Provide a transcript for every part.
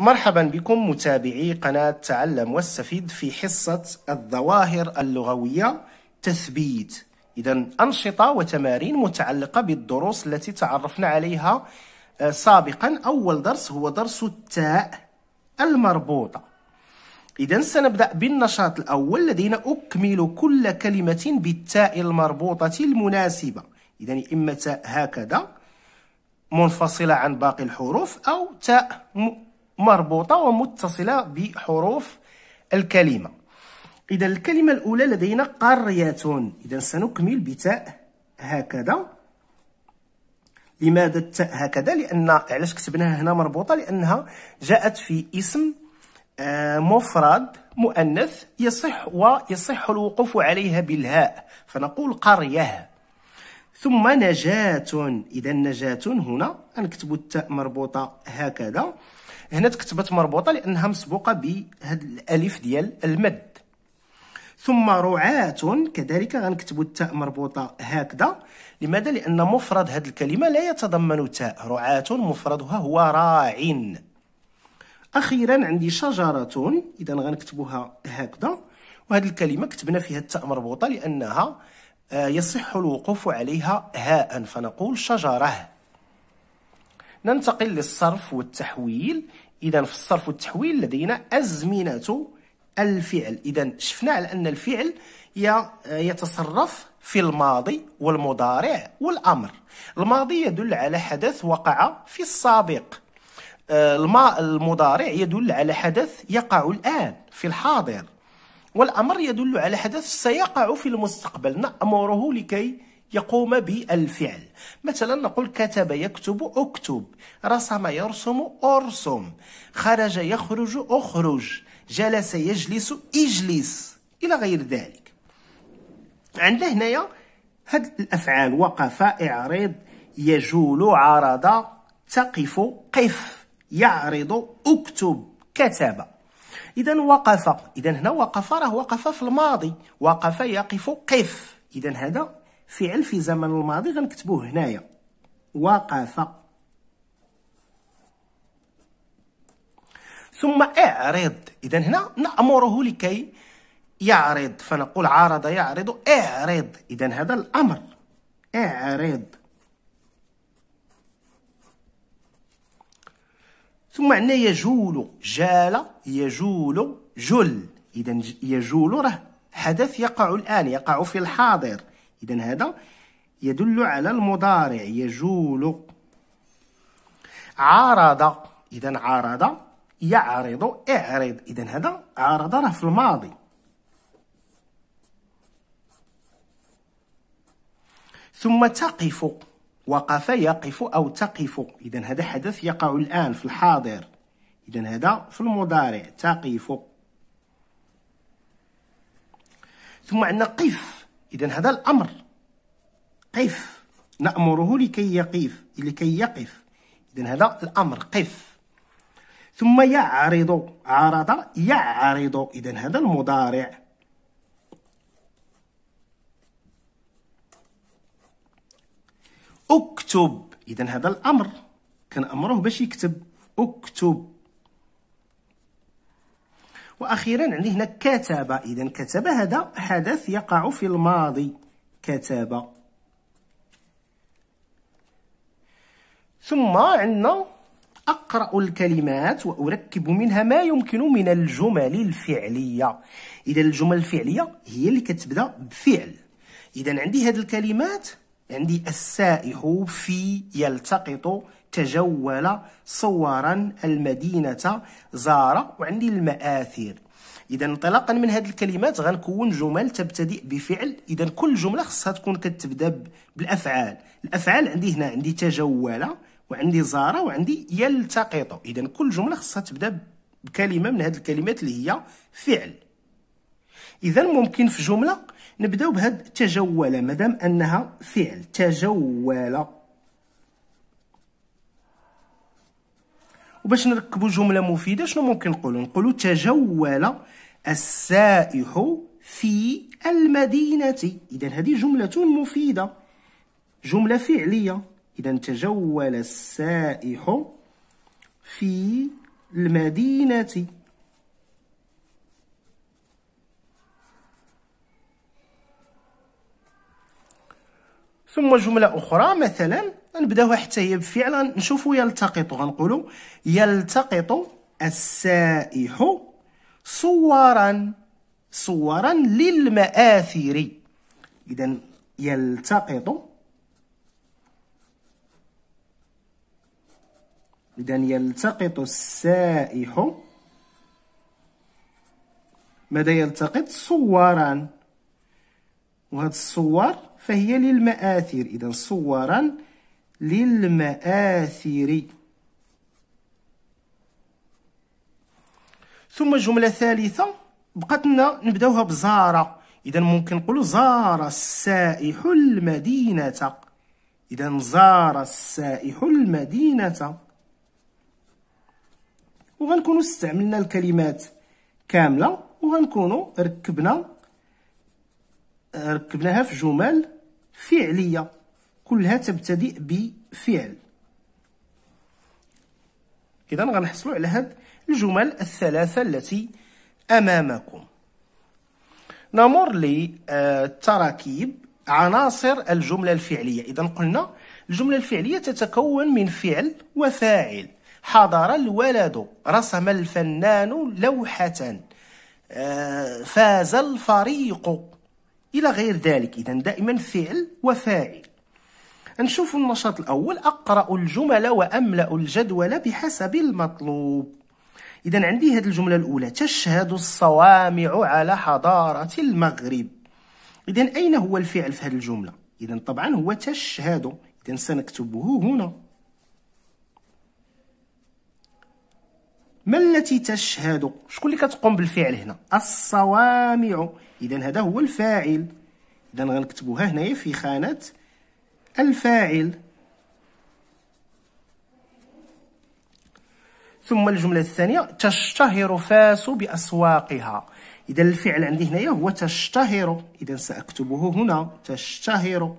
مرحبا بكم متابعي قناة تعلم واستفيد في حصة الظواهر اللغوية تثبيت إذا أنشطة وتمارين متعلقة بالدروس التي تعرفنا عليها آه، سابقا أول درس هو درس التاء المربوطة إذا سنبدأ بالنشاط الأول لدينا أكمل كل كلمة بالتاء المربوطة المناسبة إذا إما تاء هكذا منفصلة عن باقي الحروف أو تاء مربوطة ومتصلة بحروف الكلمة إذا الكلمة الأولى لدينا قرية إذا سنكمل بتاء هكذا لماذا التاء هكذا لأن علاش كتبناها هنا مربوطة لأنها جاءت في اسم آه، مفرد مؤنث يصح ويصح الوقوف عليها بالهاء فنقول قرية ثم نجاة إذا نجاة هنا نكتب التاء مربوطة هكذا هنا تكتبت مربوطه لانها مسبوقه بهذا الالف ديال المد ثم رعاة كذلك غنكتبوا التاء مربوطه هكذا لماذا لان مفرد هذه الكلمه لا يتضمن تاء رعاة مفردها هو راع اخيرا عندي شجره اذا غنكتبوها هكذا وهذه الكلمه كتبنا فيها التاء مربوطه لانها آه، يصح الوقوف عليها هاء فنقول شجره ننتقل للصرف والتحويل إذا في الصرف والتحويل لدينا أزمنة الفعل إذا شفنا على أن الفعل يتصرف في الماضي والمضارع والأمر الماضي يدل على حدث وقع في السابق آه، المضارع يدل على حدث يقع الآن في الحاضر والأمر يدل على حدث سيقع في المستقبل نأمره لكي يقوم بالفعل مثلا نقول كتب يكتب اكتب رسم يرسم ارسم خرج يخرج اخرج جلس يجلس اجلس الى غير ذلك عندنا هنايا هاد الافعال وقف اعرض يجول عرض تقف قف يعرض اكتب كتب اذا وقف اذا هنا وقف راه وقف في الماضي وقف يقف قف اذا هذا فعل في زمن الماضي غنكتبوه هنايا وقف ثم اعرض اذا هنا نامره لكي يعرض فنقول عارض يعرض اعرض اذا هذا الامر اعرض ثم عندنا يجول جال يجول جل اذا يجول راه حدث يقع الان يقع في الحاضر إذا هذا يدل على المضارع يجول عارض إذا عارض يعرض اعرض إذا هذا عارض راه في الماضي ثم تقف وقف يقف أو تقف إذا هذا حدث يقع الآن في الحاضر إذا هذا في المضارع تقف ثم عندنا قف إذا هذا الأمر قف نأمره لكي يقف لكي يقف إذا هذا الأمر قف ثم يعرض عرض يعرض إذا هذا المضارع اكتب إذا هذا الأمر أمره باش يكتب اكتب واخيرا عندي هنا كتب اذا كتب هذا حدث يقع في الماضي كتب ثم عندنا أقرأ الكلمات وأركب منها ما يمكن من الجمل الفعلية إذا الجمل الفعلية هي اللي كتبدا بفعل إذا عندي هاد الكلمات عندي السائح في يلتقط تجول صورا المدينة زار وعندي المآثر اذا انطلاقا من هذه الكلمات غنكون جمل تبتدئ بفعل اذا كل جمله خصها تكون كتبدا بالافعال الافعال عندي هنا عندي تجول وعندي زار وعندي يلتقط اذا كل جمله خصها تبدا بكلمه من هذه الكلمات اللي هي فعل اذا ممكن في جمله نبداو بهاد تجول مادام انها فعل تجول وباش نركبوا جمله مفيده شنو ممكن نقولوا نقولوا تجول السائح في المدينه اذا هذه جمله مفيده جمله فعليه اذا تجول السائح في المدينه ثم جمله اخرى مثلا نبداوها حتى هي بفعل نشوفو يلتقط غنقولو يلتقط السائح صورا صورا للمآثر اذا يلتقط إذا يلتقط السائح ماذا يلتقط؟ صورا وهاد الصور فهي للمآثر إذا صورا للمآثر ثم جملة ثالثة بقات لنا نبداوها إذا ممكن نقول زار السائح المدينة إذا زار السائح المدينة وغنكونوا استعملنا الكلمات كاملة وغنكونوا ركبنا ركبناها في جمل فعلية كلها تبتدئ بفعل إذا غنحصلوا على هاد الجمل الثلاثة التي أمامكم نمر للتراكيب آه، عناصر الجملة الفعلية إذا قلنا الجملة الفعلية تتكون من فعل وفاعل حضر الولد رسم الفنان لوحة آه، فاز الفريق إلى غير ذلك إذا دائما فعل وفاعل نشوف النشاط الأول أقرأ الجمل وأملأ الجدول بحسب المطلوب إذا عندي هذه الجملة الأولى تشهد الصوامع على حضارة المغرب إذا أين هو الفعل في هذه الجملة؟ إذا طبعا هو تشهد إذا سنكتبه هنا ما التي تشهد شكون اللي كتقوم بالفعل هنا الصوامع اذا هذا هو الفاعل اذا غنكتبوها هنايا في خانه الفاعل ثم الجمله الثانيه تشتهر فاس باسواقها اذا الفعل عندي هنايا هو تشتهر اذا ساكتبه هنا تشتهر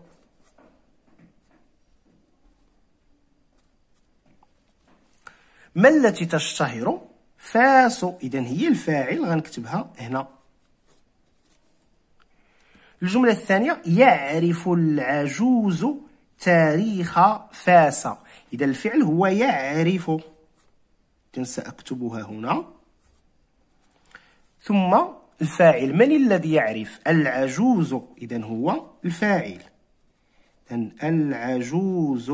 ما التي تشتهر فاس اذا هي الفاعل غنكتبها هنا الجمله الثانيه يعرف العجوز تاريخ فاس اذا الفعل هو يعرف اذا ساكتبها هنا ثم الفاعل من الذي يعرف العجوز اذا هو الفاعل العجوز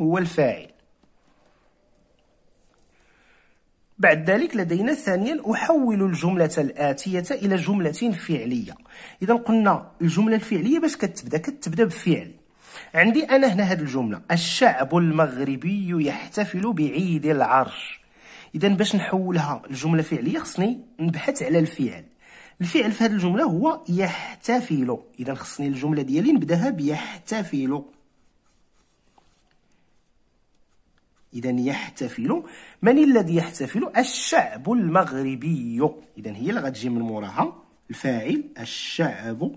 هو الفاعل بعد ذلك لدينا ثانيا أحول الجملة الآتية إلى جملة فعلية إذا قلنا الجملة الفعلية باش كتبدا كتبدا بفعل عندي أنا هنا هذه الجملة الشعب المغربي يحتفل بعيد العرش إذا باش نحولها لجملة فعلية خصني نبحث على الفعل الفعل في هذه الجملة هو يحتفل إذا خصني الجملة ديالي نبداها بيحتفل إذا يحتفل من الذي يحتفل الشعب المغربي إذا هي اللي غتجي من موراها الفاعل الشعب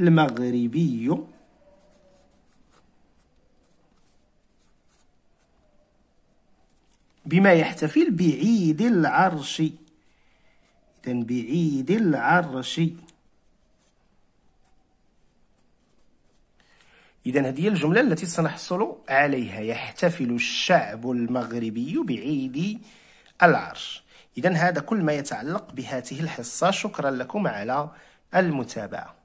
المغربي بما يحتفل بعيد العرش إذا بعيد العرش إذا هذه هي الجملة التي سنحصل عليها يحتفل الشعب المغربي بعيد العرش إذا هذا كل ما يتعلق بهذه الحصة شكرا لكم على المتابعة